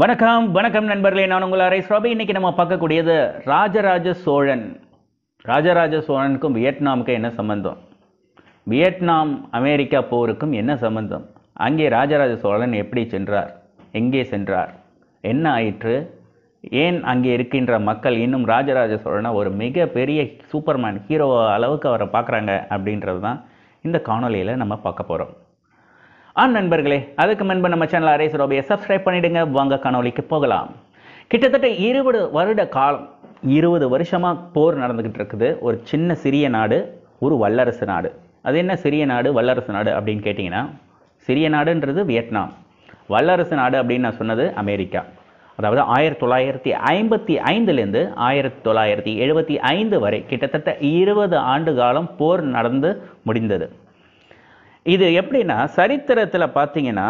வணக்கம் வணக்கம் நண்பர்களே நான் உங்கள் அரை ஸ்ராபி இன்னைக்கு நம்ம பார்க்கக்கூடியது ராஜராஜ சோழன் ராஜராஜ சோழனுக்கும் வியட்நாமுக்கும் என்ன சம்பந்தம் வியட்நாம் அமெரிக்கா போருக்கும் என்ன சம்பந்தம் அங்கே ராஜராஜ சோழன் எப்படி சென்றார் எங்கே சென்றார் என்ன ஆயிற்று ஏன் அங்கே இருக்கின்ற மக்கள் இன்னும் ராஜராஜ சோழனை ஒரு மிகப்பெரிய சூப்பர்மேன் ஹீரோ அளவுக்கு அவரை பார்க்குறாங்க அப்படின்றது தான் இந்த காணொலியில் நம்ம பார்க்க போகிறோம் ஆன் நண்பர்களே அதுக்கு முன்பு நம்ம சேனல் அரேஸ் ரோபியை சப்ஸ்கிரைப் பண்ணிடுங்க வாங்க காணொலிக்கு போகலாம் கிட்டத்தட்ட இருபது வருட காலம் இருபது வருஷமாக போர் நடந்துக்கிட்டு இருக்குது ஒரு சின்ன சிறிய நாடு ஒரு வல்லரசு நாடு அது என்ன சிறிய நாடு வல்லரசு நாடு அப்படின்னு கேட்டிங்கன்னா சிறிய நாடுன்றது வியட்நாம் வல்லரசு நாடு அப்படின்னு நான் சொன்னது அமெரிக்கா அதாவது ஆயிரத்தி தொள்ளாயிரத்தி ஐம்பத்தி ஐந்துலேருந்து ஆயிரத்தி தொள்ளாயிரத்தி எழுபத்தி ஐந்து வரை கிட்டத்தட்ட இருபது ஆண்டு காலம் போர் நடந்து முடிந்தது இது எப்படின்னா சரித்திரத்தில் பார்த்தீங்கன்னா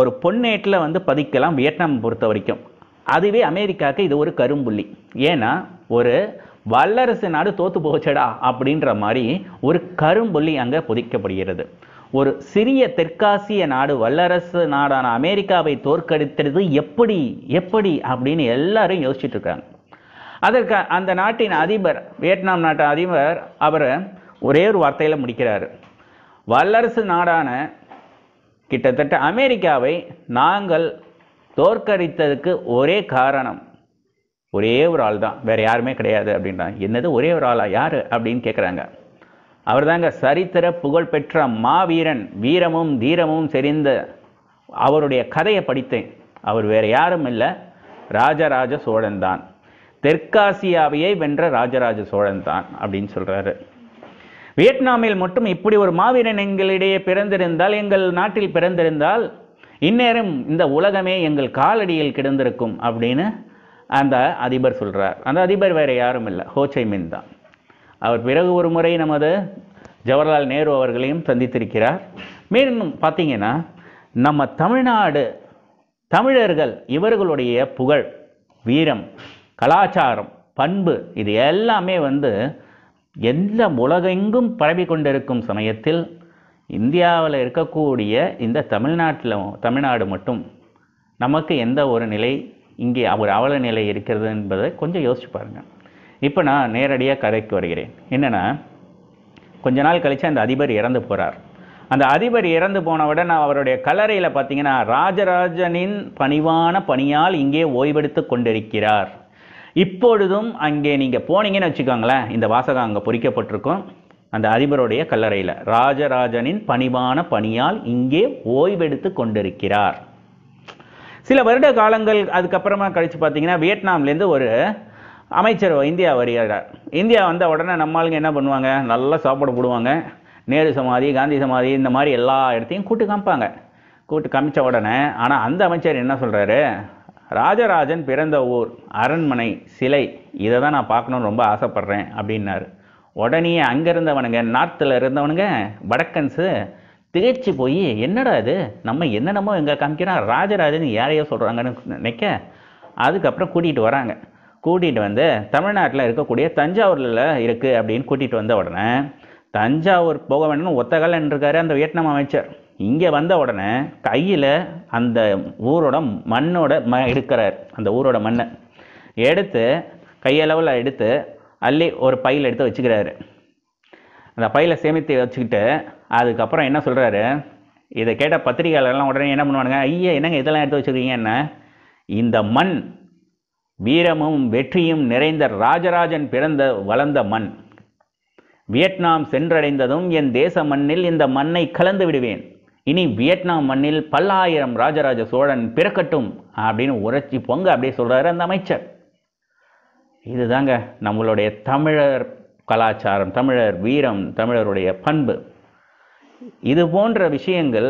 ஒரு பொன்னேட்டில் வந்து பதிக்கலாம் வியட்நாம் பொறுத்த வரைக்கும் அதுவே அமெரிக்காவுக்கு இது ஒரு கரும்புள்ளி ஏன்னா ஒரு வல்லரசு நாடு தோத்து போச்சடா அப்படின்ற மாதிரி ஒரு கரும்புள்ளி அங்கே புதிக்கப்படுகிறது ஒரு சிறிய தெற்காசிய நாடு வல்லரசு நாடான அமெரிக்காவை தோற்கடித்தது எப்படி எப்படி அப்படின்னு எல்லாரும் யோசிச்சுட்டு இருக்காங்க அதற்கு அந்த நாட்டின் அதிபர் வியட்நாம் நாட்டு அதிபர் அவரை ஒரே ஒரு வார்த்தையில் முடிக்கிறாரு வல்லரசு நாடான கிட்டத்தட்ட அமெரிக்காவை நாங்கள் தோற்கடித்ததுக்கு ஒரே காரணம் ஒரே ஒரு ஆள் தான் வேறு யாருமே கிடையாது அப்படின்றாங்க என்னது ஒரே ஒரு ஆளா யார் அப்படின்னு கேட்குறாங்க அவர் தாங்க சரித்திர புகழ்பெற்ற மாவீரன் வீரமும் தீரமும் செறிந்த அவருடைய கதையை படித்தேன் அவர் வேறு யாரும் இல்லை ராஜராஜ சோழன் தான் தெற்காசியாவையே வென்ற ராஜராஜ சோழன் தான் அப்படின்னு சொல்கிறாரு வியட்நாமில் மட்டும் இப்படி ஒரு மாவீரன் எங்களிடையே பிறந்திருந்தால் எங்கள் நாட்டில் பிறந்திருந்தால் இந்நேரம் இந்த உலகமே எங்கள் காலடியில் கிடந்திருக்கும் அப்படின்னு அந்த அதிபர் சொல்கிறார் அந்த அதிபர் வேறு யாரும் இல்லை ஹோச்சை மின் தான் அவர் பிறகு ஒரு முறை நமது ஜவஹர்லால் நேரு அவர்களையும் சந்தித்திருக்கிறார் மீண்டும் பார்த்தீங்கன்னா நம்ம தமிழ்நாடு தமிழர்கள் இவர்களுடைய புகழ் வீரம் கலாச்சாரம் பண்பு இது எல்லாமே வந்து எல்லாம் உலகெங்கும் பரவி கொண்டிருக்கும் சமயத்தில் இந்தியாவில் இருக்கக்கூடிய இந்த தமிழ்நாட்டில் தமிழ்நாடு மட்டும் நமக்கு எந்த ஒரு நிலை இங்கே ஒரு அவல நிலை இருக்கிறது என்பதை கொஞ்சம் யோசிச்சு பாருங்கள் இப்போ நான் நேரடியாக கதைக்கு வருகிறேன் என்னென்னா கொஞ்ச நாள் கழித்து அந்த அதிபர் இறந்து போகிறார் அந்த அதிபர் இறந்து போனவுடன் அவருடைய கல்லறையில் பார்த்தீங்கன்னா ராஜராஜனின் பணிவான பணியால் இங்கே ஓய்வெடுத்து கொண்டிருக்கிறார் இப்பொழுதும் அங்கே நீங்கள் போனீங்கன்னு வச்சுக்கோங்களேன் இந்த வாசகம் அங்கே பொறிக்கப்பட்டிருக்கும் அந்த அதிபருடைய கல்லறையில் ராஜராஜனின் பணிவான பணியால் இங்கே ஓய்வெடுத்து கொண்டிருக்கிறார் சில வருட காலங்கள் அதுக்கப்புறமா கழித்து பார்த்தீங்கன்னா வியட்நாம்லேருந்து ஒரு அமைச்சர் இந்தியா வருகிறார் இந்தியா வந்த உடனே நம்மளுங்க என்ன பண்ணுவாங்க நல்லா சாப்பாடு போடுவாங்க நேரு சமாதி காந்தி சமாதி இந்த மாதிரி எல்லா இடத்தையும் கூட்டு காமிப்பாங்க கூட்டு காமிச்ச உடனே ஆனால் அந்த அமைச்சர் என்ன சொல்கிறாரு ராஜராஜன் பிறந்த ஊர் அரண்மனை சிலை இதை தான் நான் பார்க்கணுன்னு ரொம்ப ஆசைப்பட்றேன் அப்படின்னாரு உடனே அங்கே இருந்தவனுங்க நார்த்தில் இருந்தவனுங்க வடக்கன்ஸு திகைச்சு போய் என்னடா இது நம்ம என்னென்னமோ எங்கே காமிக்கிறோம் ராஜராஜன் யாரையோ சொல்கிறாங்கன்னு நினைக்க அதுக்கப்புறம் கூட்டிகிட்டு வராங்க கூட்டிகிட்டு வந்து தமிழ்நாட்டில் இருக்கக்கூடிய தஞ்சாவூரில் இருக்குது அப்படின்னு கூட்டிகிட்டு வந்த உடனே தஞ்சாவூர் போக வேண்டும்னு ஒத்தகால் இருக்காரு அந்த வியட்நாம் அமைச்சர் இங்கே வந்த உடனே கையில் அந்த ஊரோட மண்ணோட ம எடுக்கிறார் அந்த ஊரோட மண்ணை எடுத்து கையளவில் எடுத்து அள்ளி ஒரு பையில் எடுத்து வச்சுக்கிறாரு அந்த பையில் சேமித்து வச்சுக்கிட்டு அதுக்கப்புறம் என்ன சொல்கிறாரு இதை கேட்ட பத்திரிகையாளர்கள்லாம் உடனே என்ன பண்ணுவானுங்க ஐயா என்னங்க இதெல்லாம் எடுத்து வச்சுருக்கீங்கன்னா இந்த மண் வீரமும் வெற்றியும் நிறைந்த ராஜராஜன் பிறந்த வளர்ந்த மண் வியட்நாம் சென்றடைந்ததும் என் தேச மண்ணில் இந்த மண்ணை கலந்து விடுவேன் இனி வியட்நாம் மண்ணில் பல்லாயிரம் ராஜராஜ சோழன் பிறக்கட்டும் அப்படின்னு உரைச்சி பொங்க அப்படியே சொல்கிறாரு அந்த அமைச்சர் இதுதாங்க நம்மளுடைய தமிழர் கலாச்சாரம் தமிழர் வீரம் தமிழருடைய பண்பு இது போன்ற விஷயங்கள்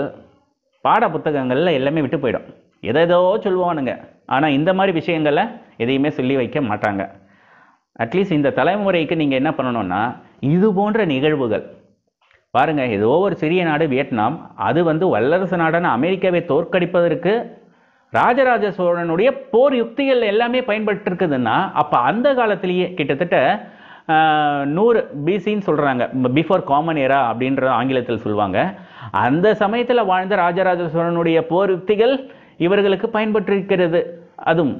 பாட புத்தகங்களில் எல்லாமே விட்டு போயிடும் எதேதோ சொல்லுவானுங்க ஆனால் இந்த மாதிரி விஷயங்களை எதையுமே சொல்லி வைக்க மாட்டாங்க அட்லீஸ்ட் இந்த தலைமுறைக்கு நீங்கள் என்ன பண்ணணும்னா இது போன்ற நிகழ்வுகள் பாருங்கள் ஏதோ ஒரு சிறிய நாடு வியட்நாம் அது வந்து வல்லரசு நாடான அமெரிக்காவை தோற்கடிப்பதற்கு ராஜராஜ சோழனுடைய போர் யுக்திகள் எல்லாமே பயன்பட்டு இருக்குதுன்னா அப்போ அந்த காலத்திலேயே கிட்டத்தட்ட நூறு பிசின்னு சொல்கிறாங்க பிஃபோர் காமன் ஏரா அப்படின்ற ஆங்கிலத்தில் சொல்லுவாங்க அந்த சமயத்தில் வாழ்ந்த ராஜராஜ சோழனுடைய போர் யுக்திகள் இவர்களுக்கு பயன்பட்டிருக்கிறது அதுவும்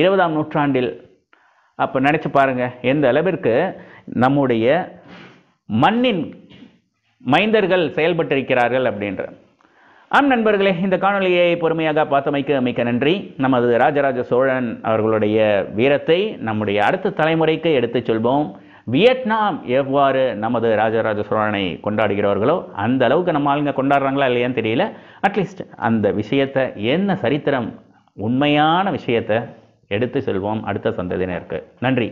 இருபதாம் நூற்றாண்டில் அப்போ நினச்சி பாருங்கள் எந்த அளவிற்கு நம்முடைய மண்ணின் மைந்தர்கள் செயல்பட்டிருக்கிறார்கள் அப்படின்ற ஆம் நண்பர்களே இந்த காணொலியை பொறுமையாக பார்த்தமைக்கு மிக்க நன்றி நமது ராஜராஜ சோழன் அவர்களுடைய வீரத்தை நம்முடைய அடுத்த தலைமுறைக்கு எடுத்துச் சொல்வோம் வியட்நாம் எவ்வாறு நமது ராஜராஜ சோழனை கொண்டாடுகிறார்களோ அந்த அளவுக்கு நம்ம ஆளுங்க கொண்டாடுறாங்களா இல்லையான்னு தெரியல அட்லீஸ்ட் அந்த விஷயத்தை என்ன சரித்திரம் உண்மையான விஷயத்தை எடுத்து செல்வோம் அடுத்த சந்ததியினருக்கு நன்றி